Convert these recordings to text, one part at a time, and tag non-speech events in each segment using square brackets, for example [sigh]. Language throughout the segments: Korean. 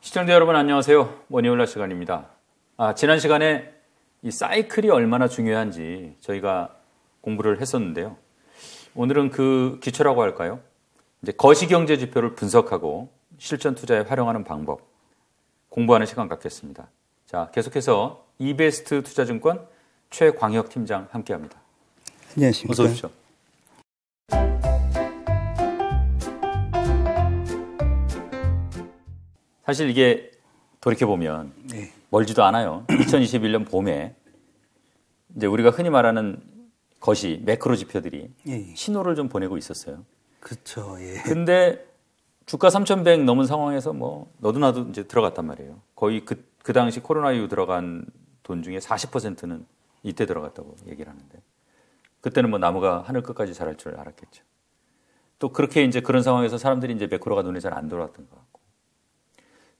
시청자 여러분 안녕하세요. 머니올라 시간입니다. 아, 지난 시간에 이 사이클이 얼마나 중요한지 저희가 공부를 했었는데요. 오늘은 그 기초라고 할까요? 이제 거시경제 지표를 분석하고 실전 투자에 활용하는 방법 공부하는 시간 갖겠습니다. 자, 계속해서 이베스트 투자증권 최광혁 팀장 함께합니다. 안녕하십니까. 어서 오십시오. 사실 이게 돌이켜보면 네. 멀지도 않아요. 2021년 봄에 이제 우리가 흔히 말하는 것이 매크로 지표들이 예, 예. 신호를 좀 보내고 있었어요. 그렇죠. 예. 근데 주가 3,100 넘은 상황에서 뭐 너도 나도 이제 들어갔단 말이에요. 거의 그, 그 당시 코로나 이후 들어간 돈 중에 40%는 이때 들어갔다고 얘기를 하는데 그때는 뭐 나무가 하늘 끝까지 자랄 줄 알았겠죠. 또 그렇게 이제 그런 상황에서 사람들이 이제 매크로가 눈에 잘 안 들어왔던 것 같고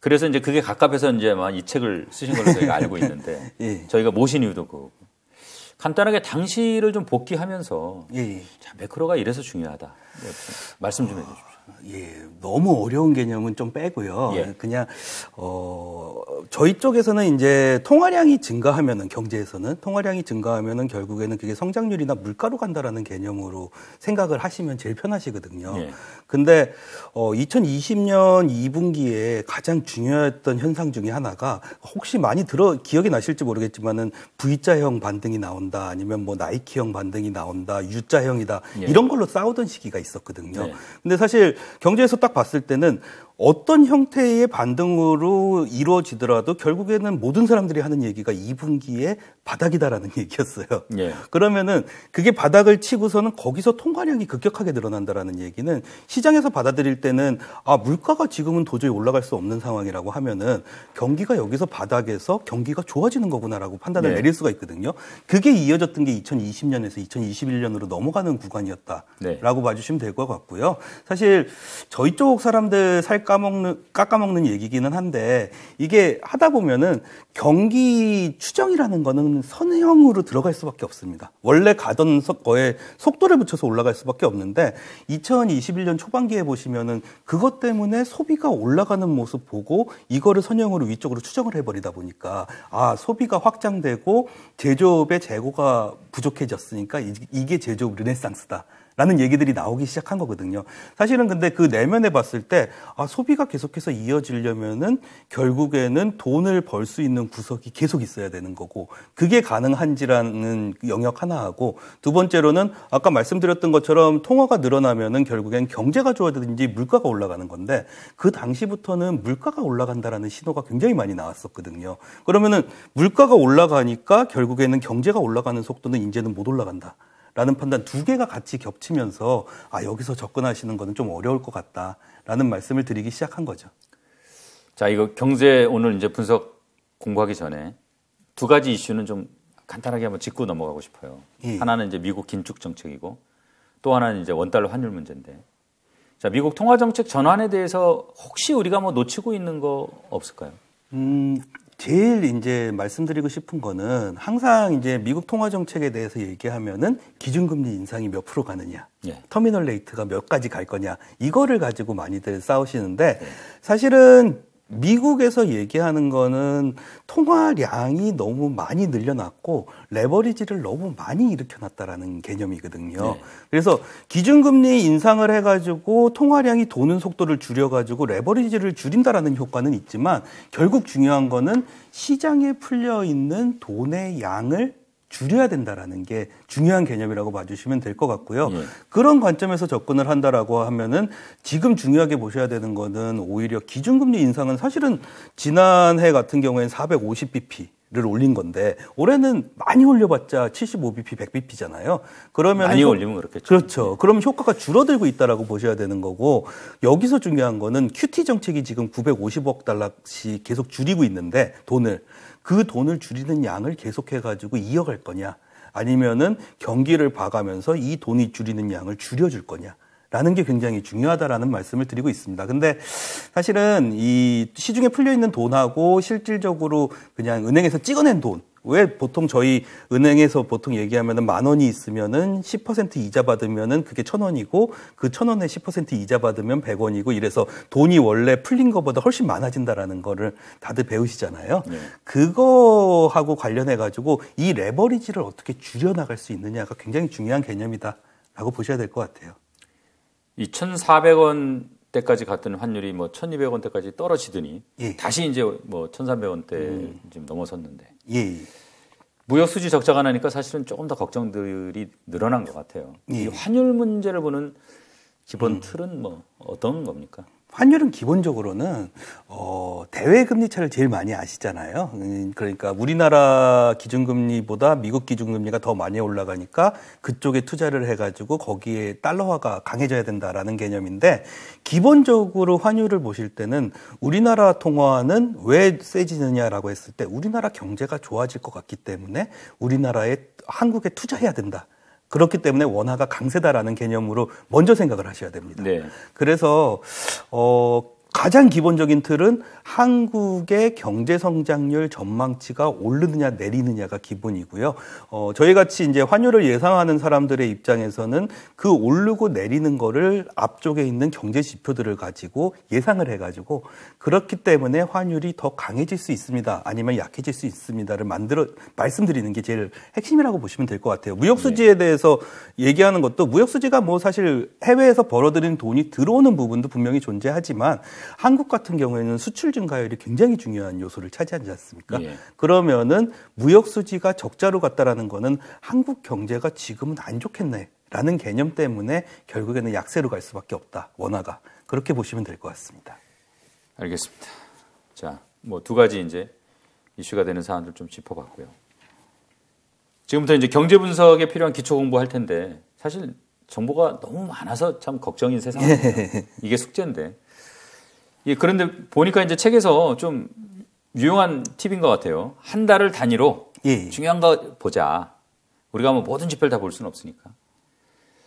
그래서 이제 그게 가깝해서 이제 막 이 책을 쓰신 걸로 저희가 [laughs] 알고 있는데 예. 저희가 모신 이유도 그 간단하게 당시를 좀 복귀하면서 예. 예. 자, 매크로가 이래서 중요하다. 네, 말씀 좀 해주십시오. 예, 너무 어려운 개념은 좀 빼고요. 예. 그냥 어 저희 쪽에서는 이제 통화량이 증가하면은 경제에서는 통화량이 증가하면은 결국에는 그게 성장률이나 물가로 간다라는 개념으로 생각을 하시면 제일 편하시거든요. 예. 근데 어 2020년 2분기에 가장 중요했던 현상 중에 하나가 혹시 많이 들어 기억이 나실지 모르겠지만은 V자형 반등이 나온다 아니면 뭐 나이키형 반등이 나온다 U자형이다 예. 이런 걸로 싸우던 시기가 있었거든요. 네. 근데 사실 경제에서 딱 봤을 때는 어떤 형태의 반등으로 이루어지더라도 결국에는 모든 사람들이 하는 얘기가 2분기에 바닥이다라는 [laughs] 얘기였어요. 예. 그러면은 그게 바닥을 치고서는 거기서 통관량이 급격하게 늘어난다라는 얘기는 시장에서 받아들일 때는 아 물가가 지금은 도저히 올라갈 수 없는 상황이라고 하면은 경기가 여기서 바닥에서 경기가 좋아지는 거구나라고 판단을 예. 내릴 수가 있거든요. 그게 이어졌던 게 2020년에서 2021년으로 넘어가는 구간이었다라고 네. 봐주시면 될 것 같고요. 사실 저희 쪽 사람들 살 까먹는, 깎아먹는 얘기기는 한데 이게 하다 보면은 경기 추정이라는 거는 선형으로 들어갈 수밖에 없습니다. 원래 가던 거에 속도를 붙여서 올라갈 수밖에 없는데 2021년 초반기에 보시면은 그것 때문에 소비가 올라가는 모습 보고 이거를 선형으로 위쪽으로 추정을 해버리다 보니까 아 소비가 확장되고 제조업의 재고가 부족해졌으니까 이게 제조업 르네상스다. 라는 얘기들이 나오기 시작한 거거든요. 사실은 근데 그 내면에 봤을 때 아, 소비가 계속해서 이어지려면은 결국에는 돈을 벌 수 있는 구석이 계속 있어야 되는 거고 그게 가능한지라는 영역 하나하고 두 번째로는 아까 말씀드렸던 것처럼 통화가 늘어나면은 결국엔 경제가 좋아지든지 물가가 올라가는 건데 그 당시부터는 물가가 올라간다라는 신호가 굉장히 많이 나왔었거든요. 그러면은 물가가 올라가니까 결국에는 경제가 올라가는 속도는 이제는 못 올라간다. 라는 판단 두 개가 같이 겹치면서 아, 여기서 접근하시는 거는 좀 어려울 것 같다. 라는 말씀을 드리기 시작한 거죠. 자, 이거 경제 오늘 이제 분석 공부하기 전에 두 가지 이슈는 좀 간단하게 한번 짚고 넘어가고 싶어요. 예. 하나는 이제 미국 긴축 정책이고 또 하나는 이제 원달러 환율 문제인데 자, 미국 통화 정책 전환에 대해서 혹시 우리가 뭐 놓치고 있는 거 없을까요? 음, 제일 이제 말씀드리고 싶은 거는 항상 이제 미국 통화 정책에 대해서 얘기하면은 기준금리 인상이 몇 프로 가느냐, 예. 터미널 레이트가 몇 가지 갈 거냐 이거를 가지고 많이들 싸우시는데 예. 사실은 미국에서 얘기하는 거는 통화량이 너무 많이 늘려놨고 레버리지를 너무 많이 일으켜놨다라는 개념이거든요. 네. 그래서 기준금리 인상을 해가지고 통화량이 도는 속도를 줄여가지고 레버리지를 줄인다라는 효과는 있지만 결국 중요한 거는 시장에 풀려 있는 돈의 양을 줄여야 된다라는 게 중요한 개념이라고 봐주시면 될 것 같고요. 네. 그런 관점에서 접근을 한다라고 하면은 지금 중요하게 보셔야 되는 거는 오히려 기준금리 인상은 사실은 지난해 같은 경우에는 450bp 를 올린 건데 올해는 많이 올려봤자 75bp, 100bp잖아요. 그러면 많이 효... 올리면 그렇겠죠. 그렇죠. 예. 그러 효과가 줄어들고 있다라고 보셔야 되는 거고 여기서 중요한 거는 QT 정책이 지금 950억 달러씩 계속 줄이고 있는데 돈을 그 돈을 줄이는 양을 계속해 가지고 이어갈 거냐 아니면은 경기를 봐가면서 이 돈이 줄이는 양을 줄여줄 거냐. 라는 게 굉장히 중요하다라는 말씀을 드리고 있습니다. 근데 사실은 이 시중에 풀려 있는 돈하고 실질적으로 그냥 은행에서 찍어낸 돈왜 보통 저희 은행에서 보통 얘기하면은 만 원이 있으면은 10% 이자 받으면은 그게 천 원이고 그 천 원에 10% 이자 받으면 백원이고 이래서 돈이 원래 풀린 것보다 훨씬 많아진다라는 거를 다들 배우시잖아요. 네. 그거하고 관련해 가지고 이 레버리지를 어떻게 줄여 나갈 수 있느냐가 굉장히 중요한 개념이다라고 보셔야 될 것 같아요. 2,400원 때까지 갔던 환율이 뭐 1,200원대까지 떨어지더니 예. 다시 이제 뭐 1,300원대 음. 지금 넘어섰는데 예. 무역 수지 적자가 나니까 사실은 조금 더 걱정들이 늘어난 것 같아요. 예. 이 환율 문제를 보는 기본 음. 틀은 뭐 어떤 겁니까? 환율은 기본적으로는 어 대외 금리 차를 제일 많이 아시잖아요. 음, 그러니까 우리나라 기준금리보다 미국 기준금리가 더 많이 올라가니까 그쪽에 투자를 해가지고 거기에 달러화가 강해져야 된다라는 개념인데 기본적으로 환율을 보실 때는 우리나라 통화는 왜 세지느냐라고 했을 때 우리나라 경제가 좋아질 것 같기 때문에 우리나라에 한국에 투자해야 된다. 그렇기 때문에 원화가 강세다라는 개념으로 먼저 생각을 하셔야 됩니다. 네. 그래서 어 가장 기본적인 틀은 한국의 경제 성장률 전망치가 오르느냐 내리느냐가 기본이고요. 어, 저희 같이 이제 환율을 예상하는 사람들의 입장에서는 그 오르고 내리는 거를 앞쪽에 있는 경제 지표들을 가지고 예상을 해가지고 그렇기 때문에 환율이 더 강해질 수 있습니다. 아니면 약해질 수 있습니다를 만들어 말씀드리는 게 제일 핵심이라고 보시면 될 것 같아요. 무역 수지에 네. 대해서 얘기하는 것도 무역 수지가 뭐 사실 해외에서 벌어들인 돈이 들어오는 부분도 분명히 존재하지만 한국 같은 경우에는 수출 표준 가율이 굉장히 중요한 요소를 차지하지 않습니까? 예. 그러면은 무역 수지가 적자로 갔다라는 거는 한국 경제가 지금은 안 좋겠네. 라는 개념 때문에 결국에는 약세로 갈 수밖에 없다. 원화가. 그렇게 보시면 될 것 같습니다. 알겠습니다. 자, 뭐 두 가지 이제 이슈가 되는 사안들 좀 짚어봤고요. 지금부터 이제 경제 분석에 필요한 기초 공부할 텐데 사실 정보가 너무 많아서 참 걱정인 세상입니다. [laughs] 이게 숙제인데 예, 그런데 보니까 이제 책에서 좀 유용한 팁인 것 같아요. 한 달을 단위로 예, 예. 중요한 거 보자. 우리가 뭐 모든 지표를 다 볼 수는 없으니까.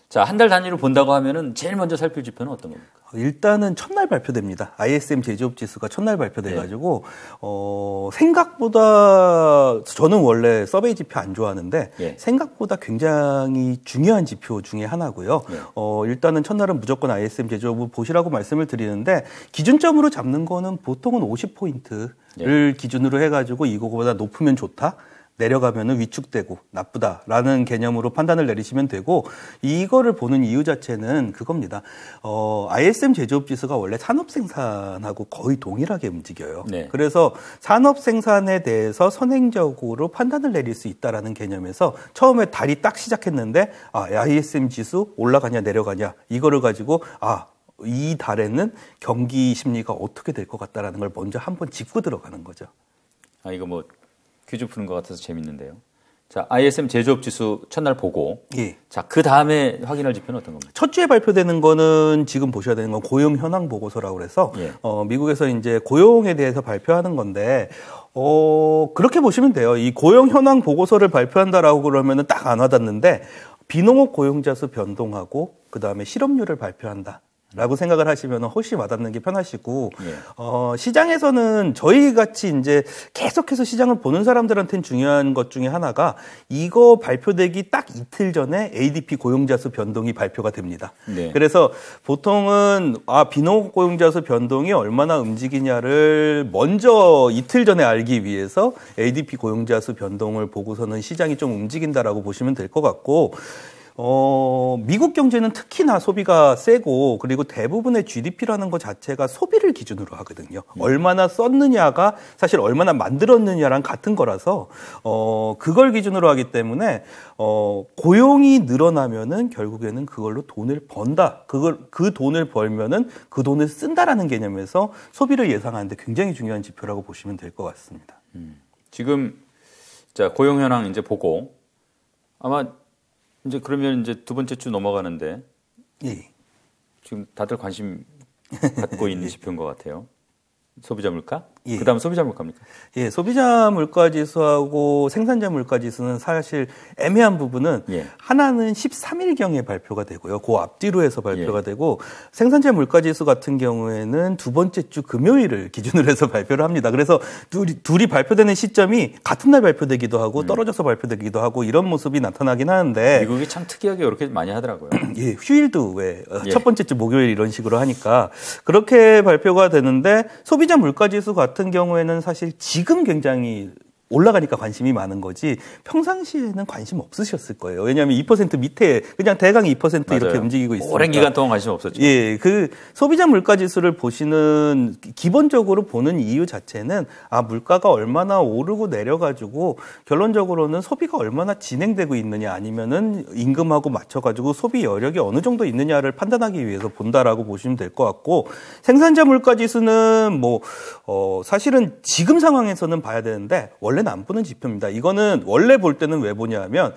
자, 한 달 단위로 본다고 하면은 제일 먼저 살필 지표는 어떤 겁니까? 어, 일단은 첫날 발표됩니다. ISM 제조업 지수가 첫날 발표돼가지고 예. 어, 생각보다 저는 원래 서베이 지표 안 좋아하는데 예. 생각보다 굉장히 중요한 지표 중에 하나고요. 예. 어, 일단은 첫날은 무조건 ISM 제조업을 보시라고 말씀을 드리는데 기준점으로 잡는 거는 보통은 50 포인트를 예. 기준으로 해가지고 이거보다 높으면 좋다. 내려가면 위축되고 나쁘다라는 개념으로 판단을 내리시면 되고 이거를 보는 이유 자체는 그겁니다. 어, ISM 제조업 지수가 원래 산업 생산하고 거의 동일하게 움직여요. 네. 그래서 산업 생산에 대해서 선행적으로 판단을 내릴 수 있다라는 개념에서 처음에 달이 딱 시작했는데 아, ISM 지수 올라가냐 내려가냐 이거를 가지고 아, 이 달에는 경기 심리가 어떻게 될 것 같다라는 걸 먼저 한번 짚고 들어가는 거죠. 아 이거 뭐 퀴즈 푸는 것 같아서 재밌는데요. 자, ISM 제조업 지수 첫날 보고. 예. 자, 그 다음에 확인할 지표는 어떤 겁니까? 첫 주에 발표되는 거는 지금 보셔야 되는 건 고용 현황 보고서라고 그래서 예. 어, 미국에서 이제 고용에 대해서 발표하는 건데 어, 그렇게 보시면 돼요. 이 고용 현황 보고서를 발표한다라고 그러면은 딱 안 와닿는데 비농업 고용자 수 변동하고 그다음에 실업률을 발표한다. 라고 생각을 하시면 훨씬 와닿는 게 편하시고 예. 어, 시장에서는 저희 같이 이제 계속해서 시장을 보는 사람들한테는 중요한 것 중에 하나가 이거 발표되기 딱 이틀 전에 ADP 고용자 수 변동이 발표가 됩니다. 네. 그래서 보통은 아 비농업 고용자 수 변동이 얼마나 움직이냐를 먼저 이틀 전에 알기 위해서 ADP 고용자 수 변동을 보고서는 시장이 좀 움직인다라고 보시면 될 것 같고 어, 미국 경제는 특히나 소비가 세고 그리고 대부분의 GDP라는 것 자체가 소비를 기준으로 하거든요. 음. 얼마나 썼느냐가 사실 얼마나 만들었느냐랑 같은 거라서 어, 그걸 기준으로 하기 때문에 어, 고용이 늘어나면은 결국에는 그걸로 돈을 번다. 그걸 그 돈을 벌면은 그 돈을 쓴다라는 개념에서 소비를 예상하는데 굉장히 중요한 지표라고 보시면 될 것 같습니다. 음. 지금 자 고용 현황 이제 보고 아마 이제 그러면 이제 두 번째 주 넘어가는데 예. 지금 다들 관심 [laughs] 갖고 있는 지표인 것 같아요. 소비자 물가? 예. 그다음 소비자 물가입니까? 예, 소비자 물가 지수하고 생산자 물가 지수는 사실 애매한 부분은 예. 하나는 13일 경에 발표가 되고요. 그 앞뒤로 해서 발표가 예. 되고 생산자 물가 지수 같은 경우에는 두 번째 주 금요일을 기준으로 해서 [laughs] 발표를 합니다. 그래서 둘이, 둘이 발표되는 시점이 같은 날 발표되기도 하고 음. 떨어져서 발표되기도 하고 이런 모습이 나타나긴 하는데 미국이 참 특이하게 이렇게 많이 하더라고요. 예, 휴일도 왜첫 어, 예. 번째 주 목요일 이런 식으로 하니까 그렇게 발표가 되는데 소비자 물가 지수 같은 같은 경우에는 사실 지금 굉장히 올라가니까 관심이 많은 거지 평상시에는 관심 없으셨을 거예요. 왜냐하면 2% 밑에 그냥 대강 2% 맞아요. 이렇게 움직이고 있어요. 오랜 기간 동안 관심 없었죠. 예, 그 소비자 물가 지수를 보시는 기본적으로 보는 이유 자체는 아 물가가 얼마나 오르고 내려가지고 결론적으로는 소비가 얼마나 진행되고 있느냐 아니면은 임금하고 맞춰가지고 소비 여력이 어느 정도 있느냐를 판단하기 위해서 본다라고 보시면 될 것 같고 생산자 물가 지수는 뭐 어, 사실은 지금 상황에서는 봐야 되는데 원래 원래안 보는 지표입니다. 이거는 원래 볼 때는 왜 보냐면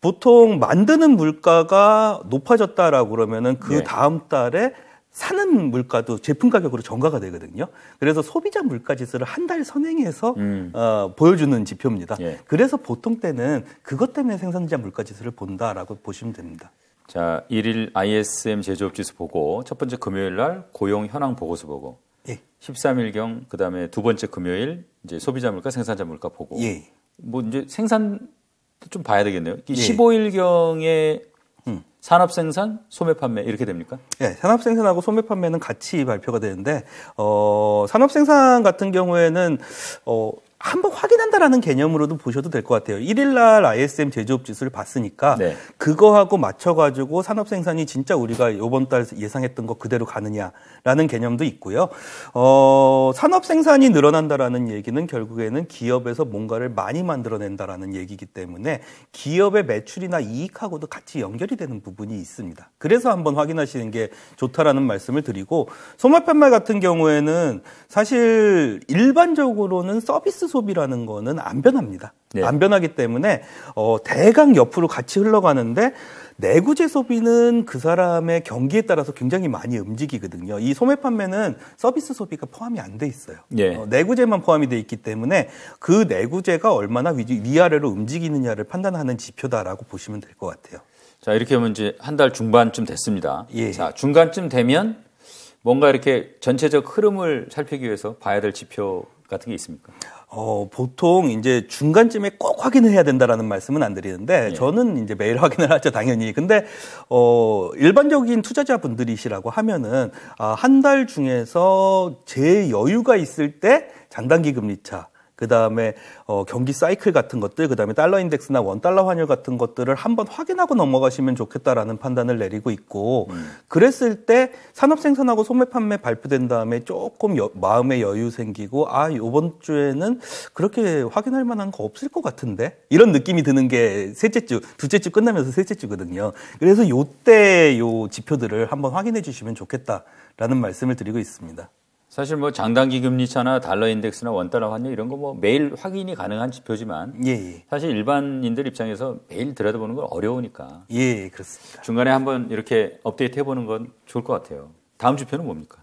보통 만드는 물가가 높아졌다라고 그러면은 그 네. 다음 달에 사는 물가도 제품 가격으로 전가가 되거든요. 그래서 소비자 물가 지수를 한 달 선행해서 음. 어, 보여주는 지표입니다. 예. 그래서 보통 때는 그것 때문에 생산자 물가 지수를 본다라고 보시면 됩니다. 자, 1일 ISM 제조업 지수 보고 첫 번째 금요일 날 고용 현황 보고서 보고 예. 13일경 그다음에 두 번째 금요일 이제 소비자 물가 생산자 물가 보고 예. 뭐 이제 생산 좀 봐야 되겠네요. 예. 15일경에 음. 산업 생산, 소매 판매 이렇게 됩니까? 예, 산업 생산하고 소매 판매는 같이 발표가 되는데 어 산업 생산 같은 경우에는 어 한번 확인한다라는 개념으로도 보셔도 될 것 같아요. 1일날 ISM 제조업 지수를 봤으니까 네. 그거하고 맞춰가지고 산업 생산이 진짜 우리가 이번 달 예상했던 거 그대로 가느냐라는 개념도 있고요. 어, 산업 생산이 늘어난다라는 얘기는 결국에는 기업에서 뭔가를 많이 만들어낸다라는 얘기이기 때문에 기업의 매출이나 이익하고도 같이 연결이 되는 부분이 있습니다. 그래서 한번 확인하시는 게 좋다라는 말씀을 드리고 소마판매 같은 경우에는 사실 일반적으로는 서비스 소비라는 거는 안 변합니다. 네. 안 변하기 때문에 어, 대강 옆으로 같이 흘러가는데 내구재 소비는 그 사람의 경기에 따라서 굉장히 많이 움직이거든요. 이 소매 판매는 서비스 소비가 포함이 안 돼 있어요. 예. 어, 내구재만 포함이 돼 있기 때문에 그 내구재가 얼마나 위, 위아래로 움직이느냐를 판단하는 지표다라고 보시면 될 것 같아요. 자 이렇게 하면 이제 한 달 중반쯤 됐습니다. 예. 자 중간쯤 되면 뭔가 이렇게 전체적 흐름을 살피기 위해서 봐야 될 지표 같은 게 있습니까? 어, 보통 이제 중간쯤에 꼭 확인을 해야 된다라는 말씀은 안 드리는데 예. 저는 이제 매일 [laughs] 확인을 하죠 당연히. 근데 어, 일반적인 투자자분들이시라고 하면은 아, 한 달 중에서 제 여유가 있을 때 장단기 금리차 그 다음에 어, 경기 사이클 같은 것들, 그 다음에 달러 인덱스나 원 달러 환율 같은 것들을 한번 확인하고 넘어가시면 좋겠다라는 판단을 내리고 있고, 음. 그랬을 때 산업 생산하고 소매 판매 발표된 다음에 조금 여, 마음의 여유 생기고, 아 이번 주에는 그렇게 확인할 만한 거 없을 것 같은데 이런 느낌이 드는 게 셋째 주, 두째 주 끝나면서 셋째 주거든요. 그래서 요 때 요 지표들을 한번 확인해 주시면 좋겠다라는 말씀을 드리고 있습니다. 사실 뭐 장단기 금리 차나 달러 인덱스나 원달러 환율 이런 거 뭐 매일 확인이 가능한 지표지만 예, 예. 사실 일반인들 입장에서 매일 들여다보는 건 어려우니까 예, 예 그렇습니다. 중간에 한번 이렇게 업데이트 해보는 건 좋을 것 같아요. 다음 지표는 뭡니까?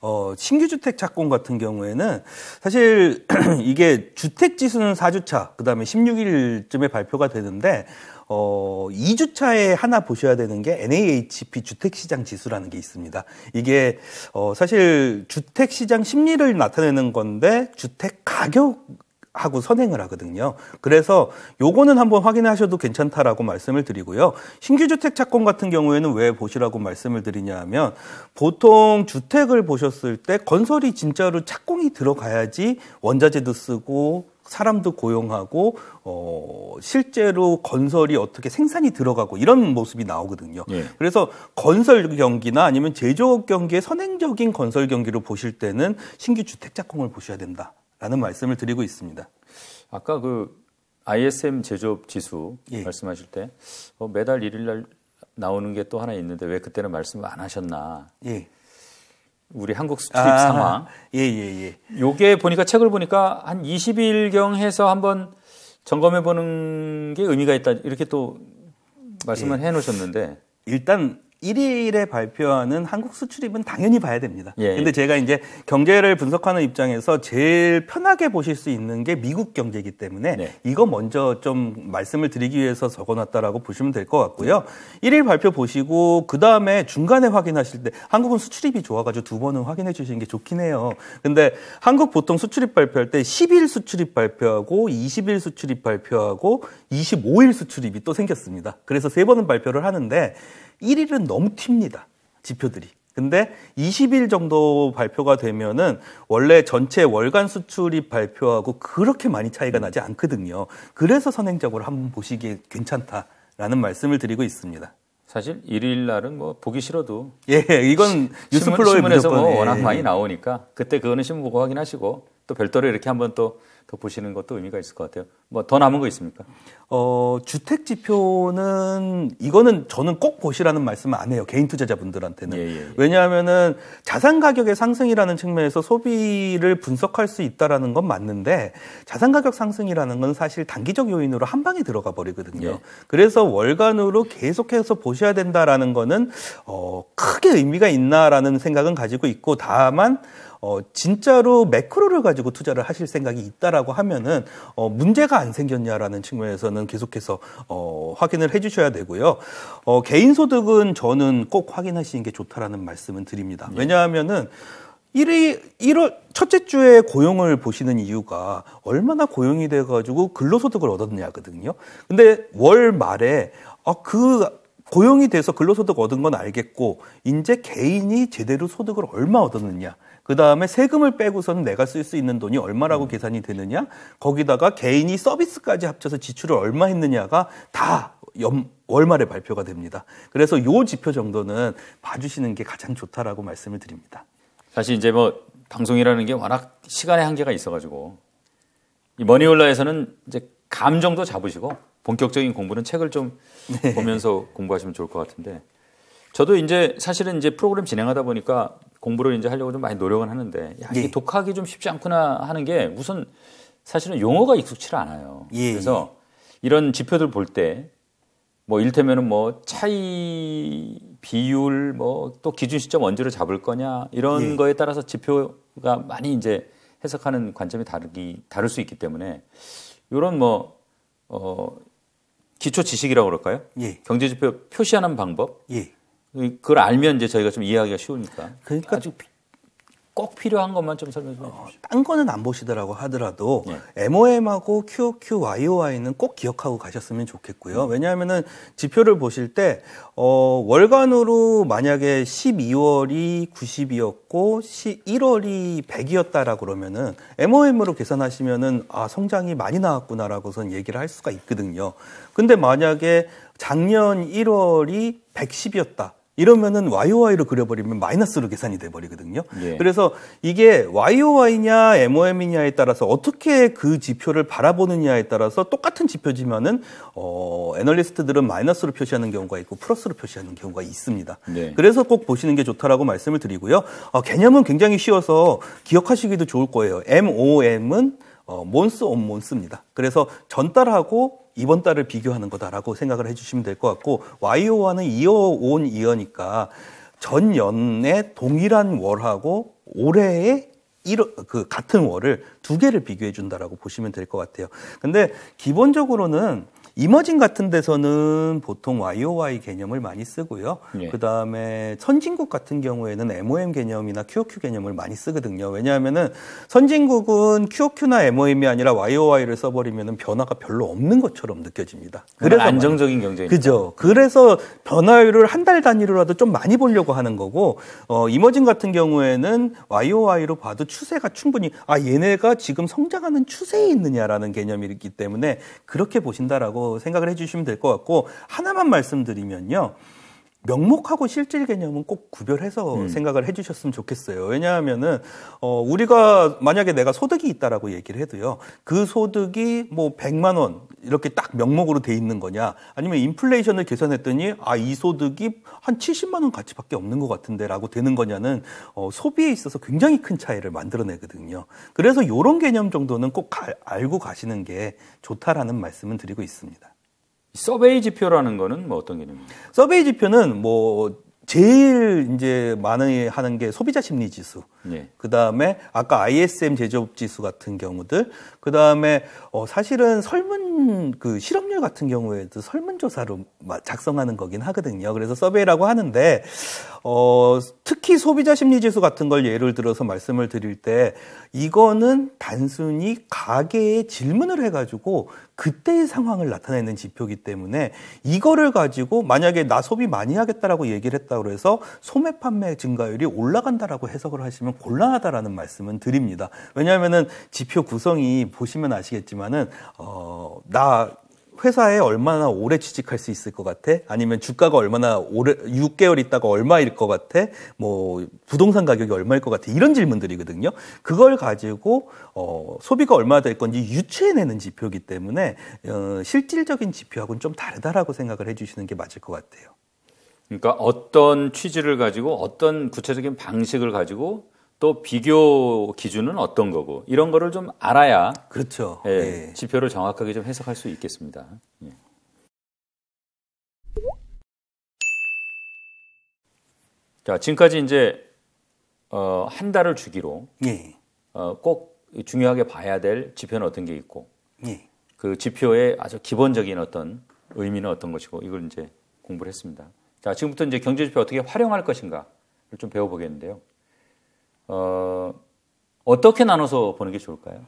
어, 신규 주택 착공 같은 경우에는 사실 [clears throat] 이게 주택 지수는 4주차, 그 다음에 16일쯤에 발표가 되는데 어, 2주차에 하나 보셔야 되는 게 NAHP 주택시장 지수라는 게 있습니다. 이게, 어, 사실 주택시장 심리를 나타내는 건데, 주택 가격, 하고 선행을 하거든요. 그래서 요거는 한번 확인하셔도 괜찮다라고 말씀을 드리고요. 신규 주택 착공 같은 경우에는 왜 보시라고 말씀을 드리냐면 보통 주택을 보셨을 때 건설이 진짜로 착공이 들어가야지 원자재도 쓰고 사람도 고용하고 어 실제로 건설이 어떻게 생산이 들어가고 이런 모습이 나오거든요. 예. 그래서 건설 경기나 아니면 제조업 경기의 선행적인 건설 경기로 보실 때는 신규 주택 작공을 보셔야 된다라는 말씀을 드리고 있습니다. 아까 그 ISM 제조업 지수 예. 말씀하실 때 어, 매달 1일 날 나오는 게 또 하나 있는데 왜 그때는 말씀을 안 하셨나? 예. 우리 한국 수출입 아, 상황. 예, 예, 예. 요게 보니까 책을 보니까 한 20일경 해서 한번 점검해 보는 게 의미가 있다. 이렇게 또 말씀을 예. 해 놓으셨는데. 일단 1일에 발표하는 한국 수출입은 당연히 봐야 됩니다. 예. 근데 제가 이제 경제를 분석하는 입장에서 제일 편하게 보실 수 있는 게 미국 경제이기 때문에 네. 이거 먼저 좀 말씀을 드리기 위해서 적어놨다라고 보시면 될 것 같고요. 네. 1일 발표 보시고 그 다음에 중간에 확인하실 때 한국은 수출입이 좋아가지고 두 번은 확인해 주시는 게 좋긴 해요. 근데 한국 보통 수출입 발표할 때 10일 수출입 발표하고 20일 수출입 발표하고 25일 수출입이 또 생겼습니다. 그래서 세 번은 발표를 하는데 1일은 너무 튑니다. 지표들이. 근데 20일 정도 발표가 되면은 원래 전체 월간 수출이 발표하고 그렇게 많이 차이가 나지 않거든요. 그래서 선행적으로 한번 보시기에 괜찮다라는 말씀을 드리고 있습니다. 사실 일일 날은 뭐 보기 싫어도 예 이건 뉴스플로에 에서뭐 예, 워낙 예. 많이 나오니까 그때 그거는 신문 보고 확인하시고 또 별도로 이렇게 한번 또 더보시는 것도 의미가 있을 것 같아요. 뭐 더 남은 거 있습니까? 어, 주택 지표는 이거는 저는 꼭 보시라는 말씀은 안 해요. 개인 투자자분들한테는. 예, 예, 예. 왜냐하면은 자산 가격의 상승이라는 측면에서 소비를 분석할 수 있다라는 건 맞는데 자산 가격 상승이라는 건 사실 단기적 요인으로 한 방에 들어가 버리거든요. 예. 그래서 월간으로 계속해서 보셔야 된다라는 거는 어, 크게 의미가 있나라는 생각은 가지고 있고 다만 어, 진짜로 매크로를 가지고 투자를 하실 생각이 있다라고 하면은 어, 문제가 안 생겼냐라는 측면에서는 계속해서 어, 확인을 해주셔야 되고요. 어, 개인 소득은 저는 꼭 확인하시는 게 좋다라는 말씀은 드립니다. 네. 왜냐하면은 1위, 1월, 첫째 주에 고용을 보시는 이유가 얼마나 고용이 돼가지고 근로소득을 얻었느냐거든요. 근데 월 말에, 어, 그, 고용이 돼서 근로소득 얻은 건 알겠고, 이제 개인이 제대로 소득을 얼마 얻었느냐. 그 다음에 세금을 빼고서는 내가 쓸 수 있는 돈이 얼마라고 음. 계산이 되느냐, 거기다가 개인이 서비스까지 합쳐서 지출을 얼마 했느냐가 다 연, 월말에 발표가 됩니다. 그래서 요 지표 정도는 봐주시는 게 가장 좋다라고 말씀을 드립니다. 사실 이제 뭐 방송이라는 게 워낙 시간의 한계가 있어가지고 이 머니올라에서는 이제 감정도 잡으시고 본격적인 공부는 책을 좀 네. 보면서 공부하시면 좋을 것 같은데 저도 이제 사실은 이제 프로그램 진행하다 보니까 공부를 이제 하려고 좀 많이 노력은 하는데 야, 이게 예. 독학이 좀 쉽지 않구나 하는 게 우선 사실은 용어가 익숙치를 않아요. 예. 예. 그래서 이런 지표들 볼 때뭐 일테면은 뭐 차이 비율 뭐 또 기준 시점 언제로 잡을 거냐 이런 예. 거에 따라서 지표가 많이 이제 해석하는 관점이 다르기 다를 수 있기 때문에 이런 뭐 어, 기초 지식이라고 그럴까요? 예. 경제 지표 표시하는 방법. 예. 그걸 알면 이제 저희가 좀 이해하기가 쉬우니까. 그러니까 아주 꼭 필요한 것만 좀 설명해 주십시오. 어, 딴 거는 안 보시더라고 하더라도 네. MOM하고 QQYOI는 꼭 기억하고 가셨으면 좋겠고요. 음. 왜냐하면은 지표를 보실 때 어, 월간으로 만약에 12월이 90이었고 1월이 1 100이었다라 그러면은 MOM으로 계산하시면은 아 성장이 많이 나왔구나라고선 얘기를 할 수가 있거든요. 근데 만약에 작년 1월이 110이었다. 이러면은 YOY로 그려버리면 마이너스로 계산이 돼버리거든요. 예. 그래서 이게 YOY냐 MOM이냐에 따라서 어떻게 그 지표를 바라보느냐에 따라서 똑같은 지표지만은 어, 애널리스트들은 마이너스로 표시하는 경우가 있고 플러스로 표시하는 경우가 있습니다. 예. 그래서 꼭 보시는 게 좋다라고 말씀을 드리고요. 어, 개념은 굉장히 쉬워서 기억하시기도 좋을 거예요. MOM은 어, 몬스 온 몬스입니다. 그래서 전달하고 이번 달을 비교하는 거다라고 생각을 해주시면 될 것 같고 YO와는 이어온 이어니까 전년에 동일한 월하고 올해의 그 같은 월을 두 개를 비교해 준다라고 보시면 될 것 같아요. 근데 기본적으로는 이머징 같은 데서는 보통 YOY 개념을 많이 쓰고요. 예. 그 다음에 선진국 같은 경우에는 MOM 개념이나 QOQ 개념을 많이 쓰거든요. 왜냐하면은 선진국은 QOQ나 MOM이 아니라 YOY를 써버리면 변화가 별로 없는 것처럼 느껴집니다. 그래서 안정적인 경쟁이 그죠. 그래서 변화율을 한 달 단위로라도 좀 많이 보려고 하는 거고 어, 이머징 같은 경우에는 YOY로 봐도 추세가 충분히 아 얘네가 지금 성장하는 추세에 있느냐라는 개념이기 때문에 그렇게 보신다라고 생각을 해주시면 될 것 같고 하나만 말씀드리면요. 명목하고 실질 개념은 꼭 구별해서 음. 생각을 해주셨으면 좋겠어요. 왜냐하면은 어 우리가 만약에 내가 소득이 있다라고 얘기를 해도요, 그 소득이 뭐 100만 원 이렇게 딱 명목으로 돼 있는 거냐, 아니면 인플레이션을 계산했더니 아 이 소득이 한 70만 원 가치밖에 없는 것 같은데라고 되는 거냐는 어 소비에 있어서 굉장히 큰 차이를 만들어내거든요. 그래서 이런 개념 정도는 꼭 가, 알고 가시는 게 좋다라는 말씀은 드리고 있습니다. 서베이 지표라는 거는 뭐 어떤 개념입니까? 서베이 지표는 뭐 제일 이제 많이 하는 게 소비자 심리 지수. 예. 그 다음에 아까 ISM 제조업 지수 같은 경우들. 그 다음에 어 사실은 설문 그 실업률 같은 경우에도 설문 조사로 작성하는 거긴 하거든요. 그래서 서베이라고 하는데 어, 특히 소비자 심리 지수 같은 걸 예를 들어서 말씀을 드릴 때 이거는 단순히 가게에 질문을 해가지고 그때의 상황을 나타내는 지표이기 때문에 이거를 가지고 만약에 나 소비 많이 하겠다라고 얘기를 했다고 해서 소매 판매 증가율이 올라간다라고 해석을 하시면 곤란하다라는 말씀은 드립니다. 왜냐하면은 지표 구성이 보시면 아시겠지만은 어, 나 회사에 얼마나 오래 취직할 수 있을 것 같아? 아니면 주가가 얼마나 오래 6개월 있다가 얼마일 것 같아? 뭐 부동산 가격이 얼마일 것 같아? 이런 질문들이거든요. 그걸 가지고 어, 소비가 얼마 될 건지 유추해내는 지표이기 때문에 어, 실질적인 지표하고는 좀 다르다라고 생각을 해주시는 게 맞을 것 같아요. 그러니까 어떤 취지를 가지고 어떤 구체적인 방식을 가지고 또 비교 기준은 어떤 거고 이런 거를 좀 알아야 그렇죠. 예, 예. 지표를 정확하게 좀 해석할 수 있겠습니다. 예. 자 지금까지 이제 어, 한 달을 주기로 예. 어, 꼭 중요하게 봐야 될 지표는 어떤 게 있고 예. 그 지표의 아주 기본적인 어떤 의미는 어떤 것이고 이걸 이제 공부를 했습니다. 자 지금부터 이제 경제 지표 어떻게 활용할 것인가를 좀 배워보겠는데요. 어, 어떻게 나눠서 보는 게 좋을까요?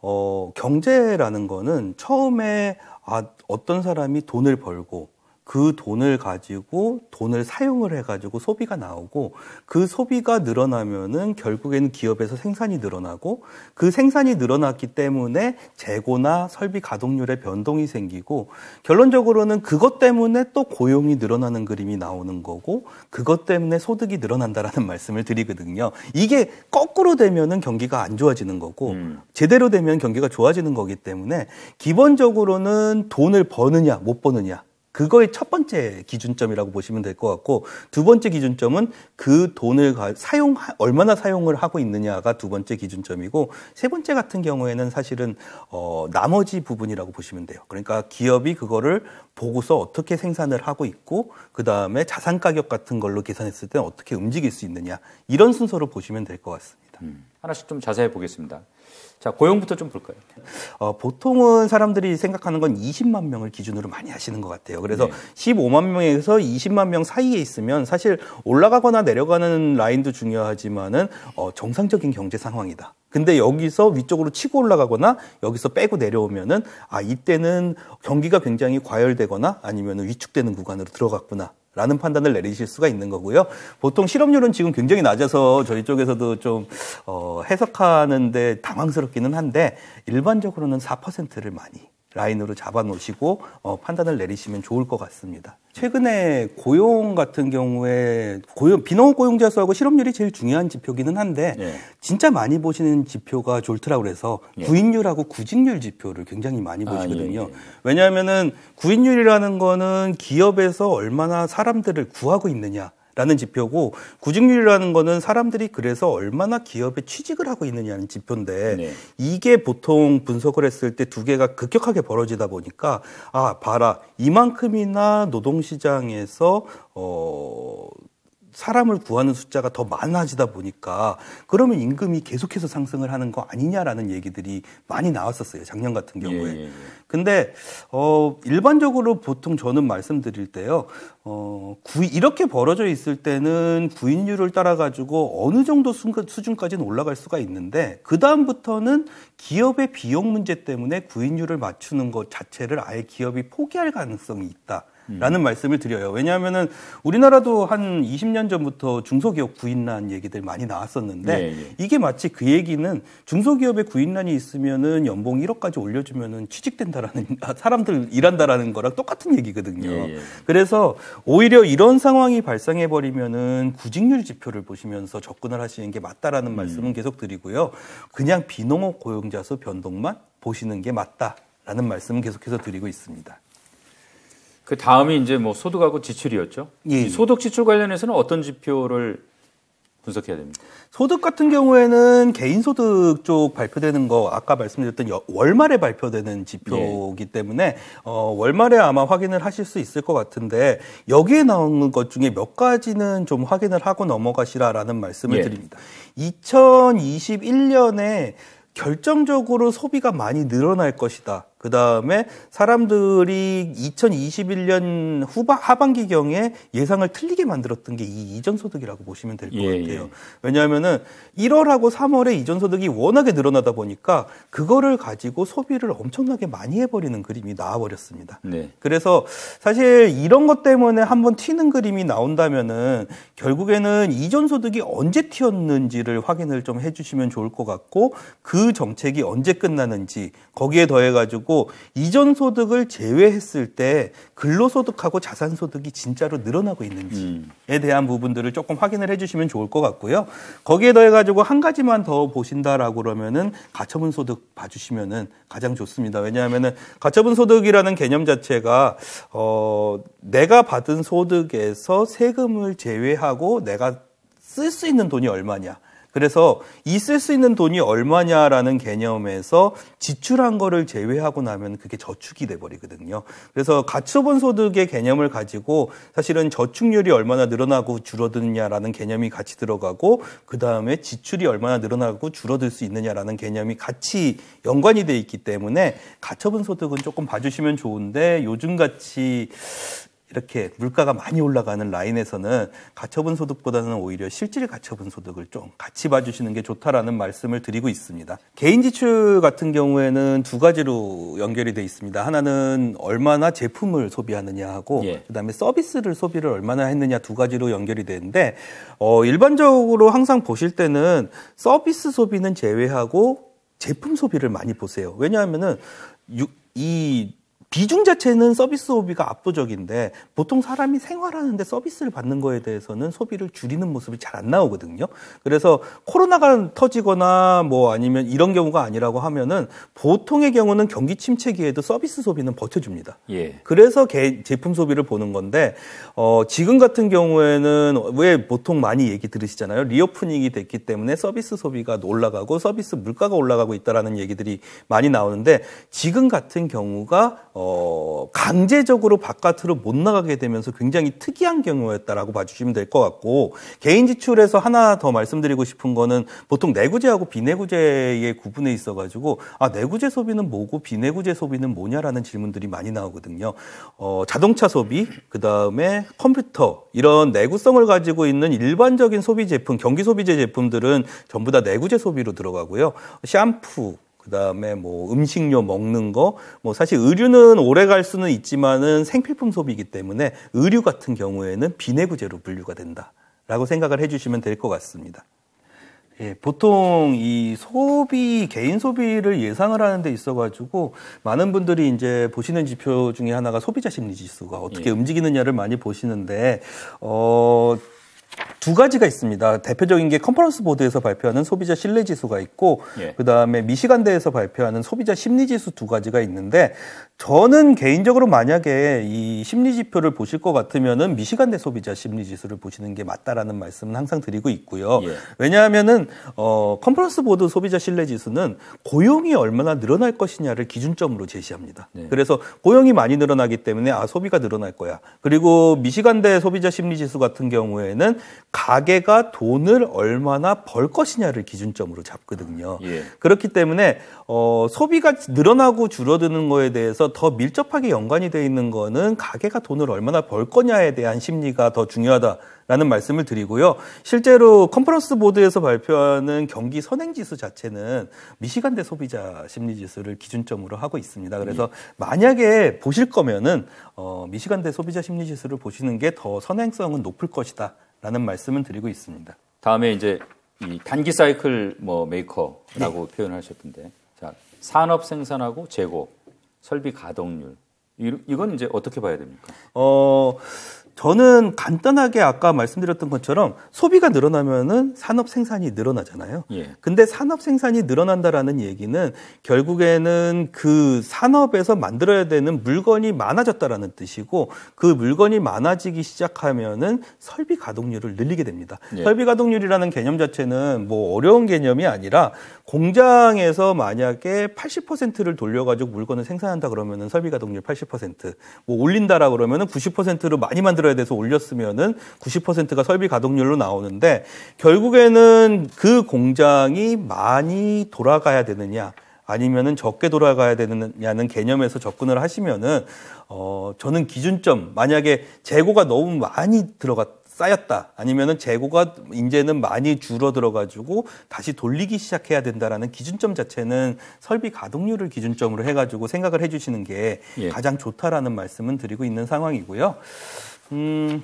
어, 경제라는 거는 처음에 아, 어떤 사람이 돈을 벌고 그 돈을 가지고 돈을 사용을 해가지고 소비가 나오고 그 소비가 늘어나면은 결국에는 기업에서 생산이 늘어나고 그 생산이 늘어났기 때문에 재고나 설비 가동률의 변동이 생기고 결론적으로는 그것 때문에 또 고용이 늘어나는 그림이 나오는 거고 그것 때문에 소득이 늘어난다라는 [laughs] 말씀을 드리거든요. 이게 거꾸로 되면은 경기가 안 좋아지는 거고 음. 제대로 되면 경기가 좋아지는 거기 때문에 기본적으로는 돈을 버느냐 못 버느냐 그거의 첫 번째 기준점이라고 보시면 될 것 같고 두 번째 기준점은 그 돈을 사용 얼마나 사용을 하고 있느냐가 두 번째 기준점이고 세 번째 같은 경우에는 사실은 어 나머지 부분이라고 보시면 돼요. 그러니까 기업이 그거를 보고서 어떻게 생산을 하고 있고 그 다음에 자산 가격 같은 걸로 계산했을 때 어떻게 움직일 수 있느냐 이런 순서로 보시면 될 것 같습니다. 음, 하나씩 좀 자세히 보겠습니다. 자, 고용부터 좀 볼까요? 어, 보통은 사람들이 생각하는 건 20만 명을 기준으로 많이 하시는 것 같아요. 그래서 네. 15만 명에서 20만 명 사이에 있으면 사실 올라가거나 내려가는 라인도 중요하지만은 어, 정상적인 경제 상황이다. 근데 여기서 위쪽으로 치고 올라가거나 여기서 빼고 내려오면은 아 이때는 경기가 굉장히 과열되거나 아니면 위축되는 구간으로 들어갔구나 라는 판단을 내리실 수가 있는 거고요. 보통 실업률은 지금 굉장히 낮아서 저희 쪽에서도 좀 어, 해석하는데 당황스럽기는 한데 일반적으로는 4%를 많이 라인으로 잡아놓으시고 어, 판단을 내리시면 좋을 것 같습니다. 최근에 고용 같은 경우에 고용 비농업 고용자 수하고 실업률이 제일 중요한 지표기는 한데 예. 진짜 많이 보시는 지표가 졸트라고 그래서 예. 구인율하고 구직률 지표를 굉장히 많이 아, 보시거든요. 아, 예, 왜냐하면은 구인율이라는 거는 기업에서 얼마나 사람들을 구하고 있느냐 라는 지표고 구직률이라는 거는 사람들이 그래서 얼마나 기업에 취직을 하고 있느냐는 지표인데 네. 이게 보통 분석을 했을 때 두 개가 급격하게 벌어지다 보니까 아 봐라 이만큼이나 노동시장에서 어 사람을 구하는 숫자가 더 많아지다 보니까 그러면 임금이 계속해서 상승을 하는 거 아니냐라는 얘기들이 많이 나왔었어요. 작년 같은 예, 경우에. 예, 예, 근데 어 일반적으로 보통 저는 말씀드릴 때요. 어 구, 이렇게 벌어져 있을 때는 구인율을 따라 가지고 어느 정도 수준까지는 올라갈 수가 있는데 그다음부터는 기업의 비용 문제 때문에 구인율을 맞추는 것 자체를 아예 기업이 포기할 가능성이 있다. 라는 음. 말씀을 드려요. 왜냐하면은 우리나라도 한 20년 전부터 중소기업 구인난 얘기들 많이 나왔었는데 네, 네. 이게 마치 그 얘기는 중소기업에 구인난이 있으면은 연봉 1억까지 올려주면은 취직된다라는 아, 사람들 일한다라는 거랑 똑같은 얘기거든요. 네, 그래서 오히려 이런 상황이 발생해 버리면은 구직률 지표를 보시면서 접근을 하시는 게 맞다라는 음. 말씀은 계속 드리고요. 그냥 비농업 고용자수 변동만 보시는 게 맞다라는 말씀은 계속해서 드리고 있습니다. 그 다음이 이제 뭐 소득하고 지출이었죠. 예. 예. 소득 지출 관련해서는 어떤 지표를 분석해야 됩니다. 소득 같은 경우에는 개인 소득 쪽 발표되는 거 아까 말씀드렸던 월말에 발표되는 지표이기 예. 때문에 어, 월말에 아마 확인을 하실 수 있을 것 같은데 여기에 나오는 것 중에 몇 가지는 좀 확인을 하고 넘어가시라라는 말씀을 예. 드립니다. 2021년에 결정적으로 소비가 많이 늘어날 것이다. 그 다음에 사람들이 2021년 후반 하반기경에 예상을 틀리게 만들었던 게 이 이전 소득이라고 보시면 될것 예, 같아요. 예. 왜냐하면은 1월하고 3월에 이전 소득이 워낙에 늘어나다 보니까 그거를 가지고 소비를 엄청나게 많이 해버리는 그림이 나와버렸습니다. 네. 그래서 사실 이런 것 때문에 한번 튀는 그림이 나온다면은 결국에는 이전 소득이 언제 튀었는지를 확인을 좀 해주시면 좋을 것 같고 그 정책이 언제 끝나는지 거기에 더해가지고 있고 이전 소득을 제외했을 때 근로소득하고 자산소득이 진짜로 늘어나고 있는지에 대한 부분들을 조금 확인을 해주시면 좋을 것 같고요. 거기에 더해가지고 한 가지만 더 보신다라고 그러면은 가처분 소득 봐주시면은 가장 좋습니다. 왜냐하면은 가처분 소득이라는 개념 자체가 어 내가 받은 소득에서 세금을 제외하고 내가 쓸 수 있는 돈이 얼마냐. 그래서 있을 수 있는 돈이 얼마냐라는 개념에서 지출한 거를 제외하고 나면 그게 저축이 돼 버리거든요. 그래서 가처분 소득의 개념을 가지고 사실은 저축률이 얼마나 늘어나고 줄어드느냐라는 개념이 같이 들어가고 그다음에 지출이 얼마나 늘어나고 줄어들 수 있느냐라는 개념이 같이 연관이 돼 있기 때문에 가처분 소득은 조금 봐주시면 좋은데 요즘 같이 이렇게 물가가 많이 올라가는 라인에서는 가처분 소득보다는 오히려 실질 가처분 소득을 좀 같이 봐주시는 게 좋다라는 말씀을 드리고 있습니다. 개인 지출 같은 경우에는 두 가지로 연결이 돼 있습니다. 하나는 얼마나 제품을 소비하느냐 하고 예. 그다음에 서비스를 소비를 얼마나 했느냐 두 가지로 연결이 되는데 어, 일반적으로 항상 보실 때는 서비스 소비는 제외하고 제품 소비를 많이 보세요. 왜냐하면은 이 비중 자체는 서비스 소비가 압도적인데 보통 사람이 생활하는데 서비스를 받는 거에 대해서는 소비를 줄이는 모습이 잘 안 나오거든요. 그래서 코로나가 터지거나 뭐 아니면 이런 경우가 아니라고 하면은 보통의 경우는 경기 침체기에도 서비스 소비는 버텨줍니다. 예. 그래서 개, 제품 소비를 보는 건데 어, 지금 같은 경우에는 왜 보통 많이 얘기 들으시잖아요. 리오프닝이 됐기 때문에 서비스 소비가 올라가고 서비스 물가가 올라가고 있다라는 얘기들이 많이 나오는데 지금 같은 경우가 어, 어, 강제적으로 바깥으로 못 나가게 되면서 굉장히 특이한 경우였다라고 봐주시면 될 것 같고 개인 지출에서 하나 더 말씀드리고 싶은 거는 보통 내구재하고 비내구재의 구분에 있어 가지고 아 내구재 소비는 뭐고 비내구재 소비는 뭐냐라는 질문들이 많이 나오거든요. 어, 자동차 소비 그 다음에 컴퓨터 이런 내구성을 가지고 있는 일반적인 소비 제품 경기 소비재 제품들은 전부 다 내구재 소비로 들어가고요. 샴푸 그다음에 뭐 음식료 먹는 거 뭐 사실 의류는 오래 갈 수는 있지만은 생필품 소비이기 때문에 의류 같은 경우에는 비내구재로 분류가 된다라고 생각을 해 주시면 될 것 같습니다. 예, 보통 이 소비, 개인 소비를 예상을 하는 데 있어가지고 많은 분들이 이제 보시는 지표 중에 하나가 소비자 심리 지수가 어떻게 예. 움직이느냐를 많이 보시는데, 어, 두 가지가 있습니다. 대표적인 게 컨퍼런스 보드에서 발표하는 소비자 신뢰 지수가 있고 예. 그다음에 미시간대에서 발표하는 소비자 심리 지수 두 가지가 있는데 저는 개인적으로 만약에 이 심리 지표를 보실 것 같으면은 미시간대 소비자 심리 지수를 보시는 게 맞다라는 말씀은 항상 드리고 있고요. 예. 왜냐하면은 어 컨퍼런스 보드 소비자 신뢰 지수는 고용이 얼마나 늘어날 것이냐를 기준점으로 제시합니다. 예. 그래서 고용이 많이 늘어나기 때문에 아 소비가 늘어날 거야. 그리고 미시간대 소비자 심리 지수 같은 경우에는 가게가 돈을 얼마나 벌 것이냐를 기준점으로 잡거든요. 예. 그렇기 때문에 어, 소비가 늘어나고 줄어드는 거에 대해서 더 밀접하게 연관이 되어 있는 거는 가게가 돈을 얼마나 벌 거냐에 대한 심리가 더 중요하다. 라는 말씀을 드리고요. 실제로 컨퍼런스 보드에서 발표하는 경기 선행지수 자체는 미시간대 소비자 심리지수를 기준점으로 하고 있습니다. 그래서 예. 만약에 보실 거면은 어, 미시간대 소비자 심리지수를 보시는 게 더 선행성은 높을 것이다. 라는 말씀을 드리고 있습니다. 다음에 이제 이 단기 사이클 뭐 메이커라고 네. 표현하셨던데 산업 생산하고 재고, 설비 가동률. 이건 이제 어떻게 봐야 됩니까? 어, 저는 간단하게 아까 말씀드렸던 것처럼 소비가 늘어나면은 산업 생산이 늘어나잖아요. 예. 근데 산업 생산이 늘어난다라는 얘기는 결국에는 그 산업에서 만들어야 되는 물건이 많아졌다라는 뜻이고 그 물건이 많아지기 시작하면은 설비 가동률을 늘리게 됩니다. 예. 설비 가동률이라는 개념 자체는 뭐 어려운 개념이 아니라 공장에서 만약에 80%를 돌려가지고 물건을 생산한다 그러면은 설비 가동률 80%, 뭐 올린다라 그러면은 90%로 많이 만들어 들어야 돼서 올렸으면은 90%가 설비 가동률로 나오는데 결국에는 그 공장이 많이 돌아가야 되느냐 아니면은 적게 돌아가야 되느냐는 개념에서 접근을 하시면은 어 저는 기준점 만약에 재고가 너무 많이 들어갔 쌓였다. 아니면은 재고가 이제는 많이 줄어들어가지고 다시 돌리기 시작해야 된다라는 기준점 자체는 설비 가동률을 기준점으로 해가지고 생각을 해주시는 게 예. 가장 좋다라는 말씀은 드리고 있는 상황이고요. 음,